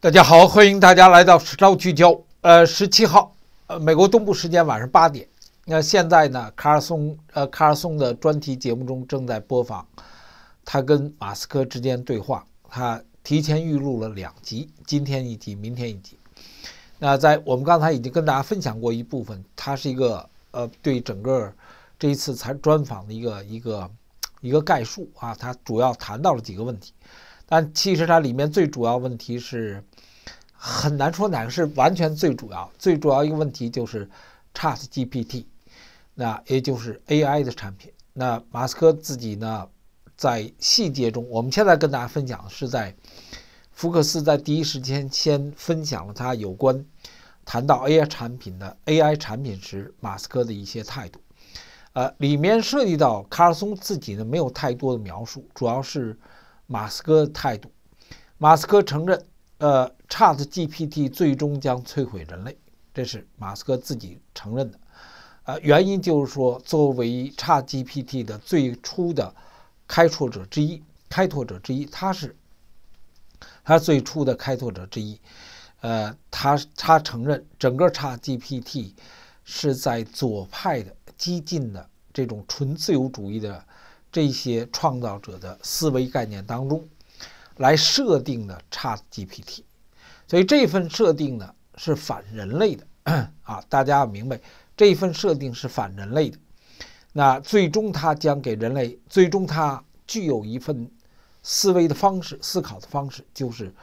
大家好，欢迎大家来到《时昭聚焦》。呃，十七号，呃，美国东部时间晚上八点。那现在呢，卡尔松，呃，卡尔松的专题节目中正在播放，他跟马斯克之间对话。他提前预录了两集，今天一集，明天一集。那在我们刚才已经跟大家分享过一部分，它是一个，呃，对整个这一次采专访的一个一个一个概述啊。它主要谈到了几个问题。但其实它里面最主要问题是很难说哪个是完全最主要。最主要一个问题就是 Chat GPT，那也就是 AI 的产品。那马斯克自己呢，在细节中，我们现在跟大家分享的是在福克斯在第一时间先分享了他有关谈到 AI 产品的 AI 产品时马斯克的一些态度。呃，里面涉及到卡尔松自己呢没有太多的描述，主要是。马斯克态度，马斯克承认，呃，Chat GPT 最终将摧毁人类，这是马斯克自己承认的。啊，原因就是说，作为 Chat GPT 的最初的开拓者之一，开拓者之一，他是他最初的开拓者之一。呃，他他承认，整个 Chat GPT 是在左派的、激进的、这种纯自由主义的。这些创造者的思维概念当中来设定的 ChatGPT，所以这份设定呢是反人类的啊！大家要明白，这份设定是反人类的。那最终它将给人类，最终它具有一份思维的方式、思考的方式，就是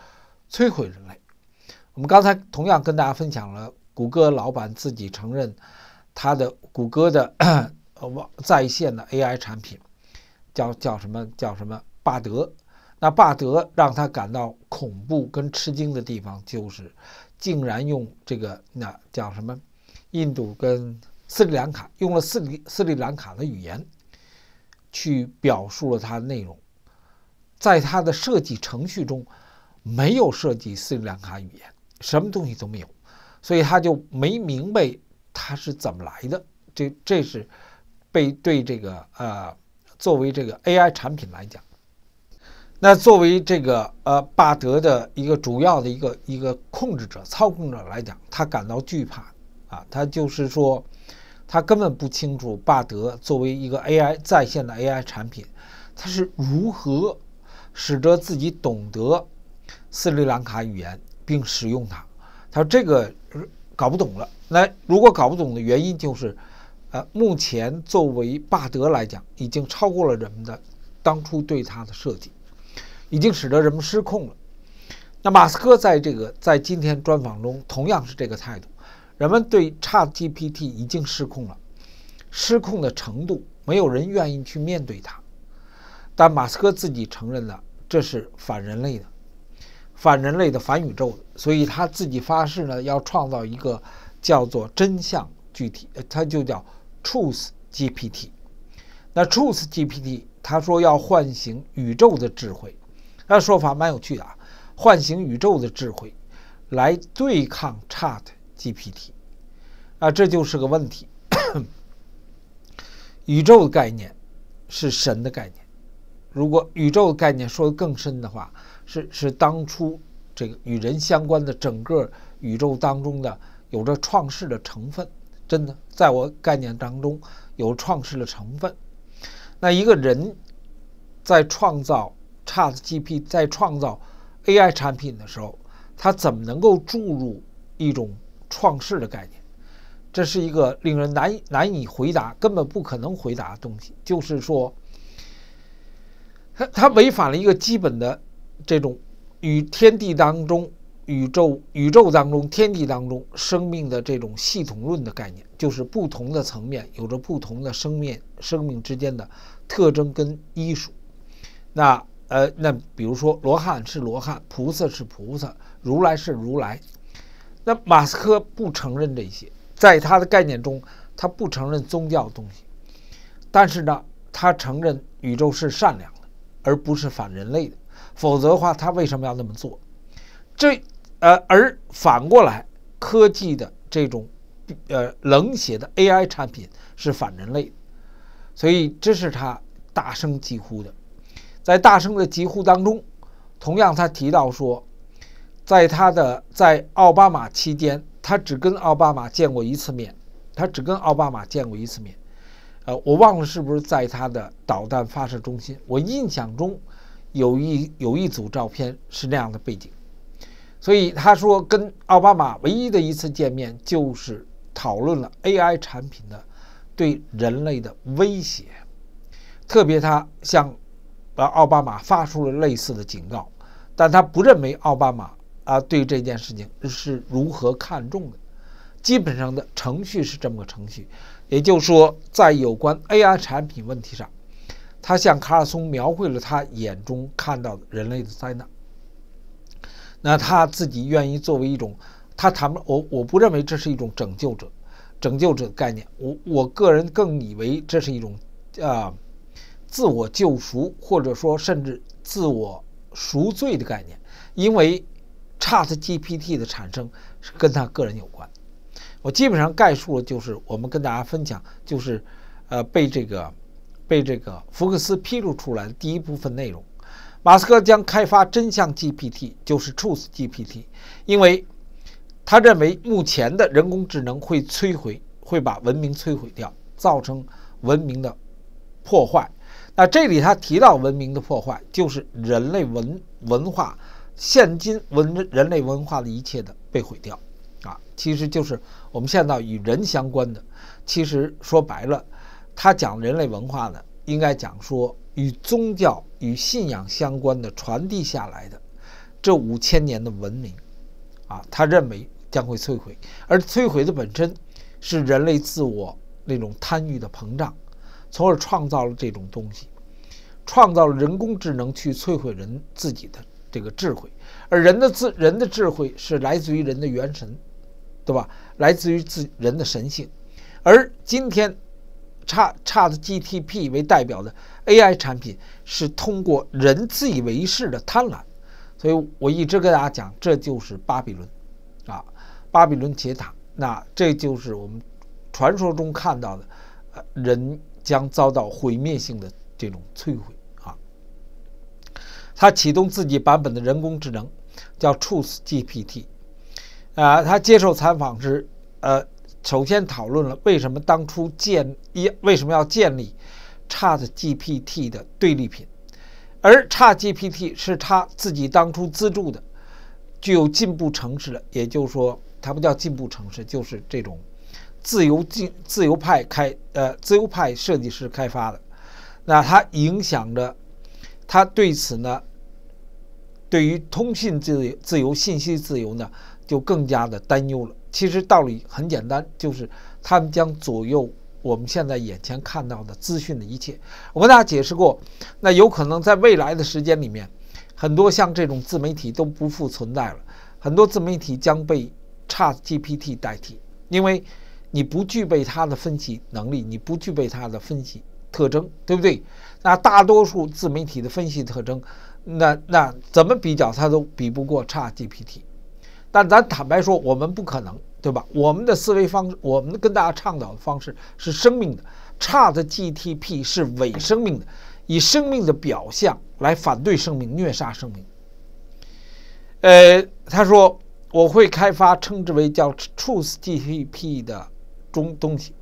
摧毁人类。我们刚才同样跟大家分享了，谷歌老板自己承认，他的谷歌的网 在线的 AI 产品。叫叫什么？叫什么？巴德，那巴德让他感到恐怖跟吃惊的地方就是，竟然用这个那叫什么，印度跟斯里兰卡用了斯里斯里兰卡的语言，去表述了它的内容，在它的设计程序中，没有设计斯里兰卡语言，什么东西都没有，所以他就没明白他是怎么来的。这这是被对这个呃。作为这个 AI 产品来讲，那作为这个呃巴德的一个主要的一个一个控制者、操控者来讲，他感到惧怕啊，他就是说，他根本不清楚巴德作为一个 AI 在线的 AI 产品，他是如何使得自己懂得斯里兰卡语言并使用它。他说这个搞不懂了。那如果搞不懂的原因就是。呃，目前作为巴德来讲，已经超过了人们的当初对它的设计，已经使得人们失控了。那马斯克在这个在今天专访中同样是这个态度，人们对 ChatGPT 已经失控了，失控的程度没有人愿意去面对它。但马斯克自己承认了，这是反人类的，反人类的反宇宙，的，所以他自己发誓呢，要创造一个叫做真相具体，它就叫。Truth GPT，那 Truth GPT 他说要唤醒宇宙的智慧，那说法蛮有趣的啊，唤醒宇宙的智慧来对抗 Chat GPT 啊，这就是个问题。宇宙的概念是神的概念，如果宇宙的概念说得更深的话，是是当初这个与人相关的整个宇宙当中的有着创世的成分。真的，在我概念当中有创世的成分。那一个人在创造 Chat G P 在创造 A I 产品的时候，他怎么能够注入一种创世的概念？这是一个令人难难以回答、根本不可能回答的东西。就是说，他他违反了一个基本的这种与天地当中。宇宙宇宙当中，天地当中，生命的这种系统论的概念，就是不同的层面有着不同的生命，生命之间的特征跟医术。那呃，那比如说罗汉是罗汉，菩萨是菩萨，如来是如来。那马斯克不承认这些，在他的概念中，他不承认宗教东西。但是呢，他承认宇宙是善良的，而不是反人类的。否则的话，他为什么要那么做？这。呃，而反过来，科技的这种，呃，冷血的 AI 产品是反人类，所以这是他大声疾呼的。在大声的疾呼当中，同样他提到说，在他的在奥巴马期间，他只跟奥巴马见过一次面，他只跟奥巴马见过一次面。呃，我忘了是不是在他的导弹发射中心，我印象中有一有一组照片是那样的背景。所以他说，跟奥巴马唯一的一次见面，就是讨论了 AI 产品的对人类的威胁，特别他向呃奥巴马发出了类似的警告，但他不认为奥巴马啊对这件事情是如何看重的，基本上的程序是这么个程序，也就是说，在有关 AI 产品问题上，他向卡尔松描绘了他眼中看到的人类的灾难。那他自己愿意作为一种，他谈不我我不认为这是一种拯救者，拯救者概念。我我个人更以为这是一种，啊，自我救赎或者说甚至自我赎罪的概念。因为 ChatGPT 的产生是跟他个人有关。我基本上概述了，就是我们跟大家分享，就是，呃，被这个，被这个福克斯披露出来的第一部分内容。马斯克将开发真相 GPT，就是 Truth GPT，因为他认为目前的人工智能会摧毁，会把文明摧毁掉，造成文明的破坏。那这里他提到文明的破坏，就是人类文文化，现今文人类文化的一切的被毁掉，啊，其实就是我们现在与人相关的。其实说白了，他讲人类文化呢，应该讲说。与宗教与信仰相关的传递下来的这五千年的文明，啊，他认为将会摧毁，而摧毁的本身是人类自我那种贪欲的膨胀，从而创造了这种东西，创造了人工智能去摧毁人自己的这个智慧，而人的智人的智慧是来自于人的元神，对吧？来自于自人的神性，而今天。差差的 GTP 为代表的 AI 产品是通过人自以为是的贪婪，所以我一直跟大家讲，这就是巴比伦，啊，巴比伦铁塔，那这就是我们传说中看到的，呃，人将遭到毁灭性的这种摧毁啊。他启动自己版本的人工智能，叫 Truth GPT，啊，他接受采访时，呃。首先讨论了为什么当初建一为什么要建立 c h a t GPT 的对立品，而 t GPT 是他自己当初资助的具有进步城市的，也就是说，他不叫进步城市，就是这种自由进自由派开呃自由派设计师开发的。那它影响着，他对此呢，对于通信自由、自由信息自由呢，就更加的担忧了。其实道理很简单，就是他们将左右我们现在眼前看到的资讯的一切。我跟大家解释过，那有可能在未来的时间里面，很多像这种自媒体都不复存在了，很多自媒体将被差 GPT 代替，因为你不具备它的分析能力，你不具备它的分析特征，对不对？那大多数自媒体的分析特征，那那怎么比较它都比不过差 GPT。但咱坦白说，我们不可能，对吧？我们的思维方式，我们跟大家倡导的方式是生命的差的 GTP 是伪生命的，以生命的表象来反对生命、虐杀生命。呃，他说我会开发称之为叫 t r u t h GTP 的中东西，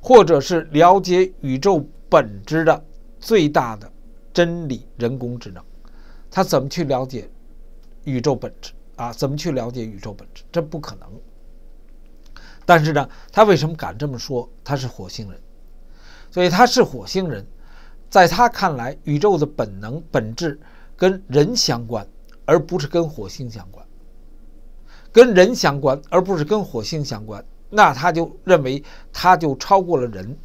或者是了解宇宙本质的最大的真理人工智能。他怎么去了解宇宙本质？啊，怎么去了解宇宙本质？这不可能。但是呢，他为什么敢这么说？他是火星人，所以他是火星人。在他看来，宇宙的本能本质跟人相关，而不是跟火星相关。跟人相关，而不是跟火星相关。那他就认为他就超过了人，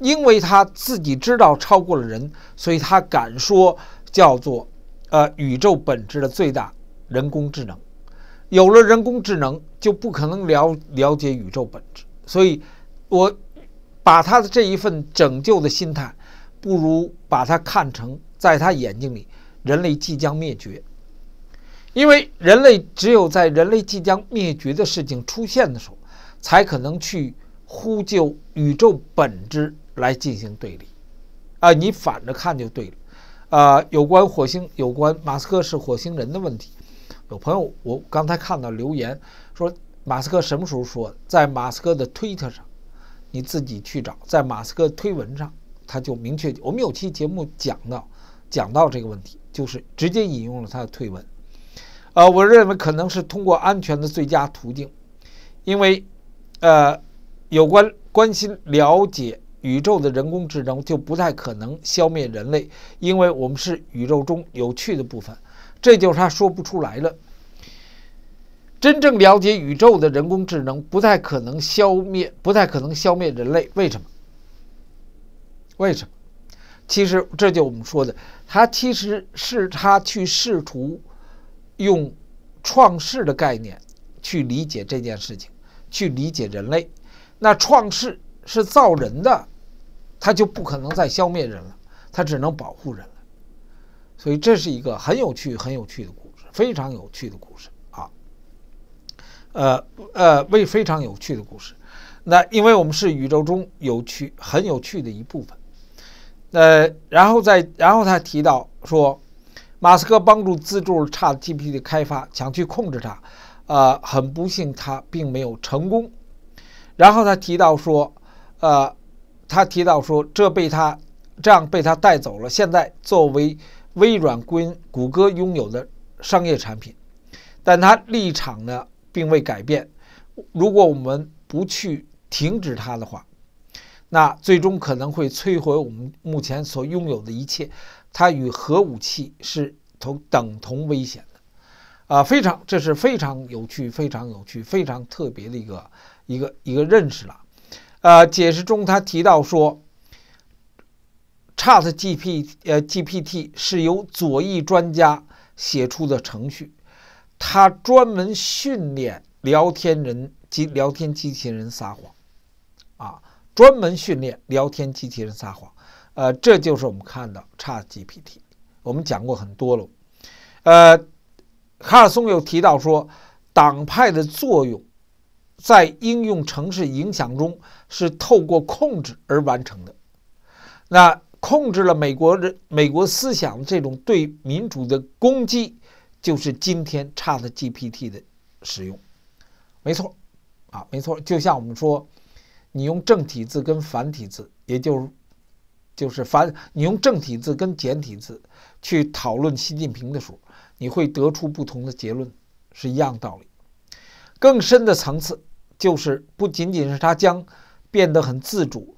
因为他自己知道超过了人，所以他敢说叫做呃宇宙本质的最大人工智能。有了人工智能，就不可能了了解宇宙本质。所以，我把他的这一份拯救的心态，不如把它看成在他眼睛里，人类即将灭绝。因为人类只有在人类即将灭绝的事情出现的时候，才可能去呼救宇宙本质来进行对立。啊，你反着看就对了。啊，有关火星，有关马斯克是火星人的问题。有朋友，我刚才看到留言说，马斯克什么时候说？在马斯克的推特上，你自己去找，在马斯克推文上，他就明确。我们有期节目讲到，讲到这个问题，就是直接引用了他的推文。呃，我认为可能是通过安全的最佳途径，因为，呃，有关关心了解宇宙的人工智能就不太可能消灭人类，因为我们是宇宙中有趣的部分。这就是他说不出来了。真正了解宇宙的人工智能，不太可能消灭，不太可能消灭人类。为什么？为什么？其实这就我们说的，他其实是他去试图用创世的概念去理解这件事情，去理解人类。那创世是造人的，他就不可能再消灭人了，他只能保护人。所以这是一个很有趣、很有趣的故事，非常有趣的故事啊，呃呃，为非常有趣的故事。那因为我们是宇宙中有趣、很有趣的一部分。呃，然后在，然后他提到说，马斯克帮助资助 ChatGPT 开发，想去控制它，呃，很不幸他并没有成功。然后他提到说，呃，他提到说，这被他这样被他带走了。现在作为。微软跟谷歌拥有的商业产品，但它立场呢并未改变。如果我们不去停止它的话，那最终可能会摧毁我们目前所拥有的一切。它与核武器是同等同危险的。啊，非常，这是非常有趣、非常有趣、非常特别的一个一个一个认识了。呃，解释中他提到说。Chat G P 呃 G P T 是由左翼专家写出的程序，它专门训练聊天人机、聊天机器人撒谎，啊，专门训练聊天机器人撒谎，呃，这就是我们看到 Chat G P T。我们讲过很多了，呃，卡尔松又提到说，党派的作用在应用城市影响中是透过控制而完成的，那。控制了美国人、美国思想的这种对民主的攻击，就是今天 ChatGPT 的使用，没错，啊，没错。就像我们说，你用正体字跟繁体字，也就是就是繁，你用正体字跟简体字去讨论习近平的时候，你会得出不同的结论，是一样道理。更深的层次就是，不仅仅是他将变得很自主。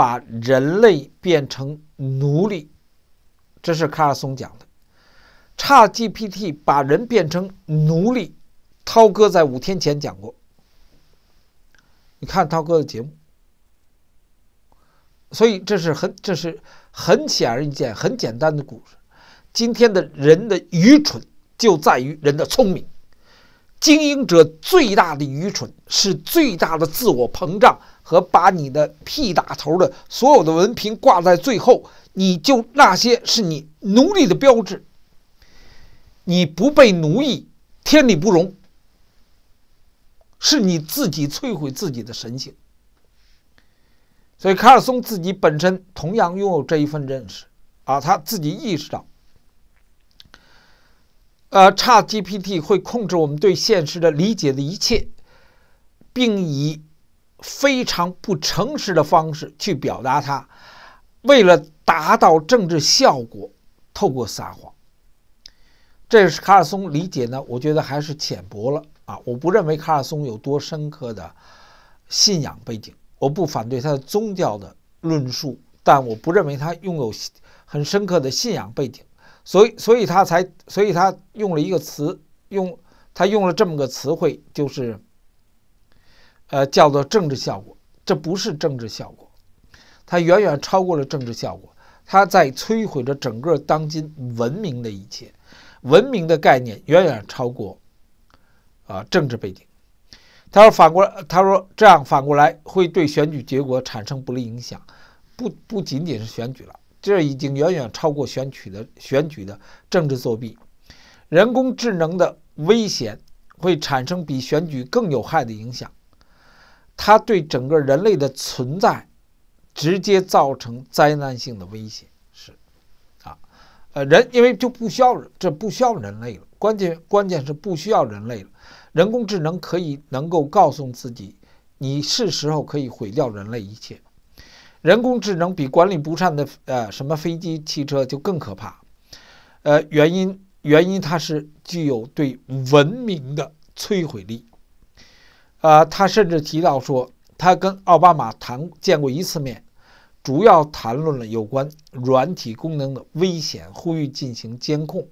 把人类变成奴隶，这是卡尔松讲的。差 GPT 把人变成奴隶，涛哥在五天前讲过。你看涛哥的节目。所以这是很这是很显而易见、很简单的故事。今天的人的愚蠢就在于人的聪明。经营者最大的愚蠢是最大的自我膨胀。和把你的屁打头的所有的文凭挂在最后，你就那些是你奴隶的标志。你不被奴役，天理不容。是你自己摧毁自己的神性。所以，卡尔松自己本身同样拥有这一份认识啊，他自己意识到，呃，t GPT 会控制我们对现实的理解的一切，并以。非常不诚实的方式去表达他，为了达到政治效果，透过撒谎。这是卡尔松理解呢？我觉得还是浅薄了啊！我不认为卡尔松有多深刻的信仰背景。我不反对他的宗教的论述，但我不认为他拥有很深刻的信仰背景。所以，所以他才，所以他用了一个词，用他用了这么个词汇，就是。呃，叫做政治效果，这不是政治效果，它远远超过了政治效果，它在摧毁着整个当今文明的一切，文明的概念远远超过啊政治背景。他说反过来，他说这样反过来会对选举结果产生不利影响，不不仅仅是选举了，这已经远远超过选举的选举的政治作弊，人工智能的危险会产生比选举更有害的影响。它对整个人类的存在，直接造成灾难性的威胁，是啊，呃，人因为就不需要这不需要人类了，关键关键是不需要人类了。人工智能可以能够告诉自己，你是时候可以毁掉人类一切。人工智能比管理不善的呃什么飞机汽车就更可怕，呃，原因原因它是具有对文明的摧毁力。呃，他甚至提到说，他跟奥巴马谈见过一次面，主要谈论了有关软体功能的危险，呼吁进行监控。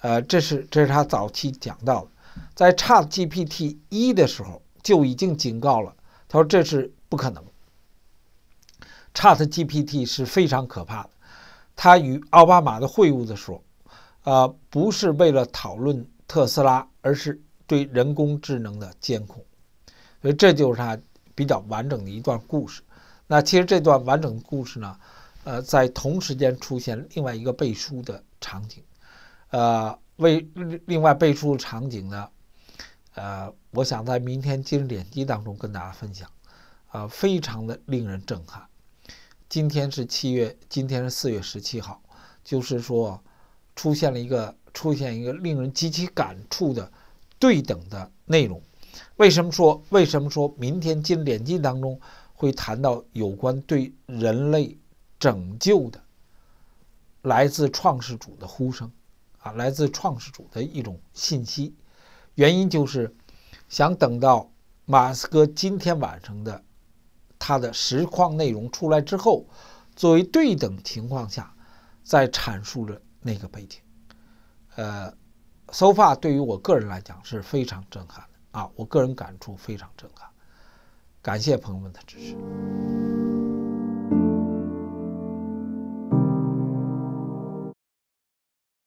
呃，这是这是他早期讲到的，在 ChatGPT 一的时候就已经警告了，他说这是不可能。ChatGPT 是非常可怕的。他与奥巴马的会晤的时候，呃，不是为了讨论特斯拉，而是。对人工智能的监控，所以这就是他比较完整的一段故事。那其实这段完整的故事呢，呃，在同时间出现另外一个背书的场景，呃，为另外背书的场景呢，呃，我想在明天今日点击当中跟大家分享，啊，非常的令人震撼。今天是七月，今天是四月十七号，就是说出现了一个出现一个令人极其感触的。对等的内容，为什么说为什么说明天金联金当中会谈到有关对人类拯救的来自创世主的呼声啊，来自创世主的一种信息，原因就是想等到马斯克今天晚上的他的实况内容出来之后，作为对等情况下再阐述着那个背景，呃。so far 对于我个人来讲是非常震撼的啊！我个人感触非常震撼，感谢朋友们的支持。